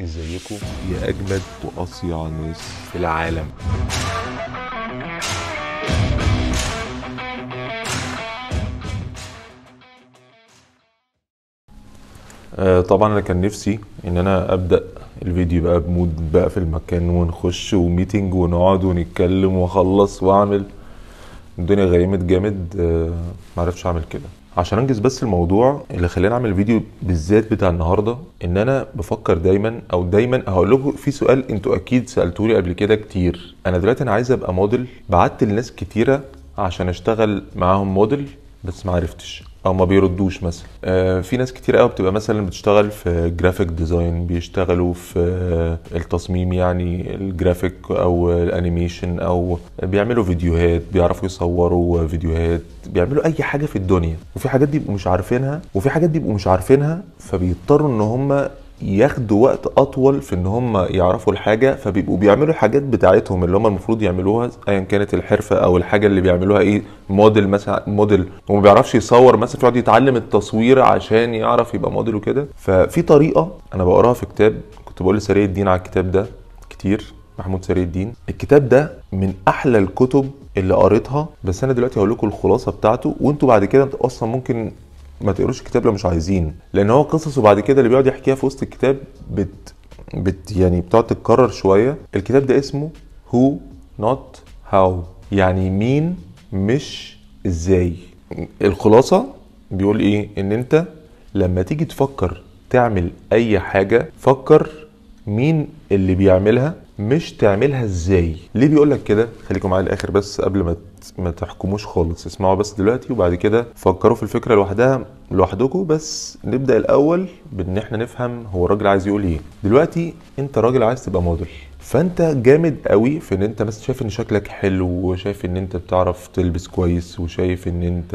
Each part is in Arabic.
ازيكم يا اجمد واصيع ناس في العالم آه طبعا انا كان نفسي ان انا ابدا الفيديو بقى بمود بقى في المكان ونخش وميتنج ونقعد ونتكلم واخلص واعمل الدنيا غريمه جامد آه معرفش اعمل كده عشان انجز بس الموضوع اللي خلاني اعمل الفيديو بالذات بتاع النهارده ان انا بفكر دايما او دايما هقول لكم في سؤال انتوا اكيد سالتوه قبل كده كتير انا دلوقتي انا عايز ابقى موديل بعت لناس كتيره عشان اشتغل معاهم موديل بس ما عرفتش او ما بيردوش مثلا آه، في ناس كتير قوي بتبقى مثلا بتشتغل في جرافيك ديزاين بيشتغلوا في آه، التصميم يعني الجرافيك او الانيميشن او بيعملوا فيديوهات بيعرفوا يصوروا فيديوهات بيعملوا اي حاجه في الدنيا وفي حاجات دي بيبقوا مش عارفينها وفي حاجات دي بيبقوا مش عارفينها فبيضطروا ان هم ياخدوا وقت اطول في ان هم يعرفوا الحاجه فبيبقوا بيعملوا الحاجات بتاعتهم اللي هم المفروض يعملوها ايا كانت الحرفه او الحاجه اللي بيعملوها ايه موديل مثلا موديل وما بيعرفش يصور مثلا يقعد يتعلم التصوير عشان يعرف يبقى موديل وكده ففي طريقه انا بقراها في كتاب كنت بقول لسري الدين على الكتاب ده كتير محمود سري الدين الكتاب ده من احلى الكتب اللي قريتها بس انا دلوقتي هقول لكم الخلاصه بتاعته وانتوا بعد كده انتوا اصلا ممكن ما تقروش الكتاب لو مش عايزين لان هو قصصه بعد كده اللي بيقعد يحكيها في وسط الكتاب بت, بت يعني بتقعد تتكرر شويه الكتاب ده اسمه هو نوت هاو يعني مين مش ازاي الخلاصه بيقول ايه ان انت لما تيجي تفكر تعمل اي حاجه فكر مين اللي بيعملها مش تعملها ازاي ليه بيقول لك كده خليكم معايا الاخر بس قبل ما ما تحكموش خالص اسمعوا بس دلوقتي وبعد كده فكروا في الفكره لوحدها لوحدكم بس نبدا الاول بان احنا نفهم هو الراجل عايز يقول ايه دلوقتي انت راجل عايز تبقى موديل فانت جامد قوي في ان انت بس شايف ان شكلك حلو وشايف ان انت بتعرف تلبس كويس وشايف ان انت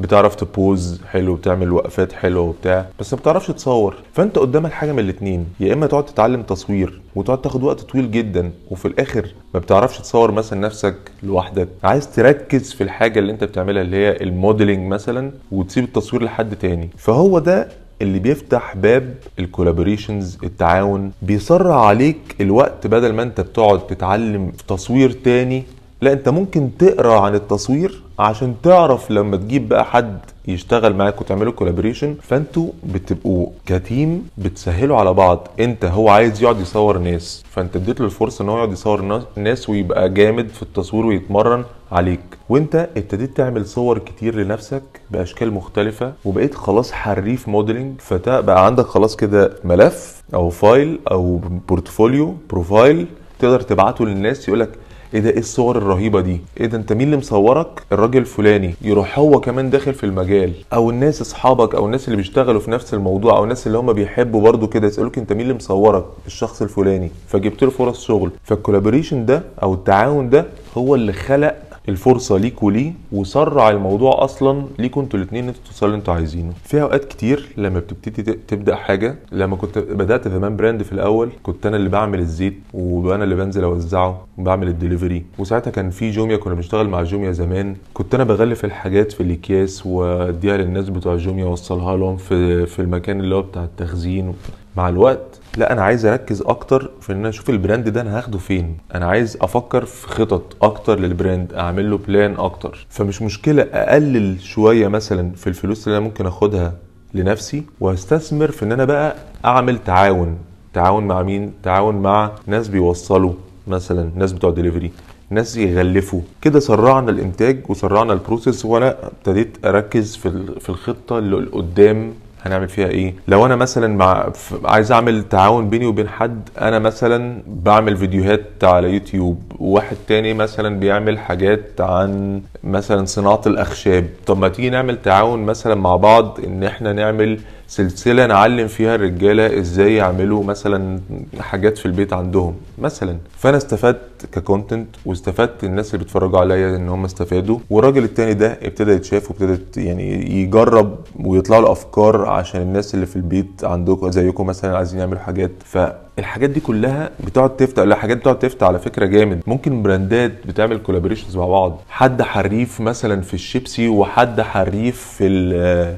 بتعرف تبوز حلو بتعمل وقفات حلوه وبتاع بس ما بتعرفش تصور فانت قدامك حاجه من الاتنين يا اما تقعد تتعلم تصوير وتقعد تاخد وقت طويل جدا وفي الاخر ما بتعرفش تصور مثلا نفسك لوحدك عايز تركز في الحاجه اللي انت بتعملها اللي هي الموديلنج مثلا وتسيب التصوير لحد تاني فهو ده اللي بيفتح باب الكولابوريشنز التعاون بيسرع عليك الوقت بدل ما انت بتقعد تتعلم تصوير تاني لا انت ممكن تقرا عن التصوير عشان تعرف لما تجيب بقى حد يشتغل معاك وتعملوا كولابريشن فانتوا بتبقوا كتيم بتسهلوا على بعض انت هو عايز يقعد يصور ناس فانت اديت له الفرصه ان هو يقعد يصور ناس ويبقى جامد في التصوير ويتمرن عليك وانت ابتديت تعمل صور كتير لنفسك باشكال مختلفه وبقيت خلاص حريف موديلنج فبقى عندك خلاص كده ملف او فايل او بورتفوليو بروفايل تقدر تبعته للناس يقولك ايه ده ايه الصور الرهيبه دي ايه ده انت مين اللي مصورك الراجل الفلاني يروح هو كمان داخل في المجال او الناس اصحابك او الناس اللي بيشتغلوا في نفس الموضوع او الناس اللي هم بيحبوا برده كده يسالوك انت مين اللي مصورك الشخص الفلاني فجبت له فرص شغل فالكولابوريشن ده او التعاون ده هو اللي خلق الفرصه ليك وليه وسرع الموضوع اصلا ليكوا انتوا الاثنين انتوا توصلوا اللي انتوا عايزينه في اوقات كتير لما بتبتدي تبدا حاجه لما كنت بدات زمان براند في الاول كنت انا اللي بعمل الزيت وانا اللي بنزل اوزعه وبعمل الدليفري وساعتها كان في جوميا كنا بنشتغل مع جوميا زمان كنت انا بغلف الحاجات في الاكياس واديها للناس بتوع جوميا اوصلها لهم في في المكان اللي هو بتاع التخزين مع الوقت لا انا عايز اركز اكتر في ان انا اشوف البراند ده انا هاخده فين انا عايز افكر في خطط اكتر للبراند اعمل له بلان اكتر فمش مشكله اقلل شويه مثلا في الفلوس اللي انا ممكن اخدها لنفسي واستثمر في ان انا بقى اعمل تعاون تعاون مع مين تعاون مع ناس بيوصلوا مثلا ناس بتوع دليفري ناس يغلفوا كده سرعنا الانتاج وسرعنا البروسيس وانا ابتديت اركز في في الخطه اللي قدام هنعمل فيها ايه لو انا مثلا مع عايز اعمل تعاون بيني وبين حد انا مثلا بعمل فيديوهات على يوتيوب وواحد تاني مثلا بيعمل حاجات عن مثلا صناعه الاخشاب طب ما تيجي نعمل تعاون مثلا مع بعض ان احنا نعمل سلسله نعلم فيها الرجاله ازاي يعملوا مثلا حاجات في البيت عندهم مثلا فانا استفدت ككونتنت واستفدت الناس اللي بيتفرجوا عليا ان هم استفادوا والراجل التاني ده ابتدى يتشاف وابتدى يعني يجرب ويطلع له افكار عشان الناس اللي في البيت عندكم زيكم مثلا عايزين يعملوا حاجات ف الحاجات دي كلها بتقعد تفتح لا حاجات بتقعد تفتح على فكره جامد ممكن براندات بتعمل كولابريشنز مع بعض حد حريف مثلا في الشيبسي وحد حريف في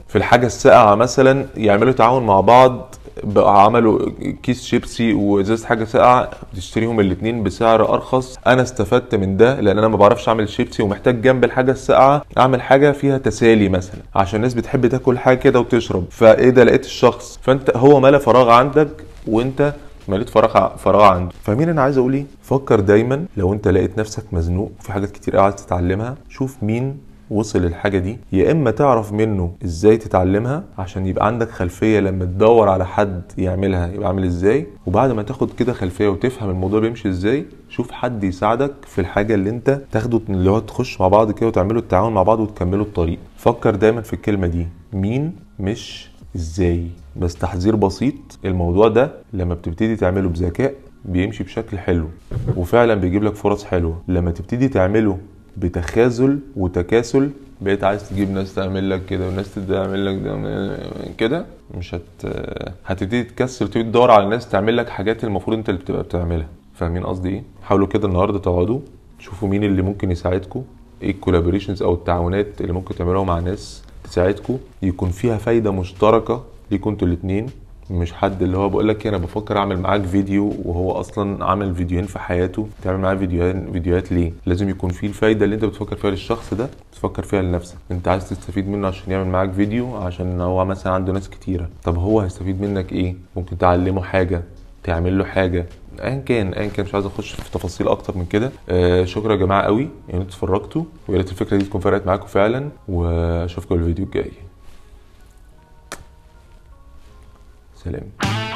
في الحاجه الساقعه مثلا يعملوا تعاون مع بعض عملوا كيس شيبسي وازازه حاجه ساقعه بتشتريهم الاثنين بسعر ارخص انا استفدت من ده لان انا ما بعرفش اعمل شيبسي ومحتاج جنب الحاجه الساقعه اعمل حاجه فيها تسالي مثلا عشان الناس بتحب تاكل حاجه كده وتشرب فايه ده لقيت الشخص فانت هو ملا فراغ عندك وانت مليت فراغ فراغ عنده فمين انا عايز اقول ايه فكر دايما لو انت لقيت نفسك مزنوق في حاجات كتير عايز تتعلمها شوف مين وصل الحاجة دي يا إما تعرف منه إزاي تتعلمها عشان يبقى عندك خلفية لما تدور على حد يعملها يبقى عامل إزاي وبعد ما تاخد كده خلفية وتفهم الموضوع بيمشي إزاي شوف حد يساعدك في الحاجة اللي أنت تاخده اللي هو تخش مع بعض كده وتعملوا التعاون مع بعض وتكملوا الطريق فكر دايما في الكلمة دي مين مش ازاي بس تحذير بسيط الموضوع ده لما بتبتدي تعمله بذكاء بيمشي بشكل حلو وفعلا بيجيب لك فرص حلوه لما تبتدي تعمله بتخاذل وتكاسل بقيت عايز تجيب ناس تعمل لك كده وناس تعمل لك ده كده مش هت هتبتدي تكسل تبتدي تدور على ناس تعمل لك حاجات المفروض انت اللي بتبقى بتعملها فاهمين قصدي ايه حاولوا كده النهارده تقعدوا تشوفوا مين اللي ممكن يساعدكم ايه الكولابوريشنز او التعاونات اللي ممكن تعملوها مع ناس تساعدكم يكون فيها فايده مشتركه ليكوا انتوا الاثنين مش حد اللي هو بقول لك ايه، انا بفكر اعمل معاك فيديو وهو اصلا عامل فيديوهين في حياته تعمل معاه فيديوهين فيديوهات ليه لازم يكون فيه الفايده اللي انت بتفكر فيها للشخص ده بتفكر فيها لنفسك انت عايز تستفيد منه عشان يعمل معاك فيديو عشان هو مثلا عنده ناس كتيره طب هو هيستفيد منك ايه ممكن تعلمه حاجه تعمل له حاجه ايا كان ايا كان مش عايز اخش في تفاصيل اكتر من كده آه شكرا يا جماعه قوي يا ريت اتفرجتوا ويا ريت الفكره دي تكون فرقت معاكم فعلا واشوفكم الفيديو الجاي سلام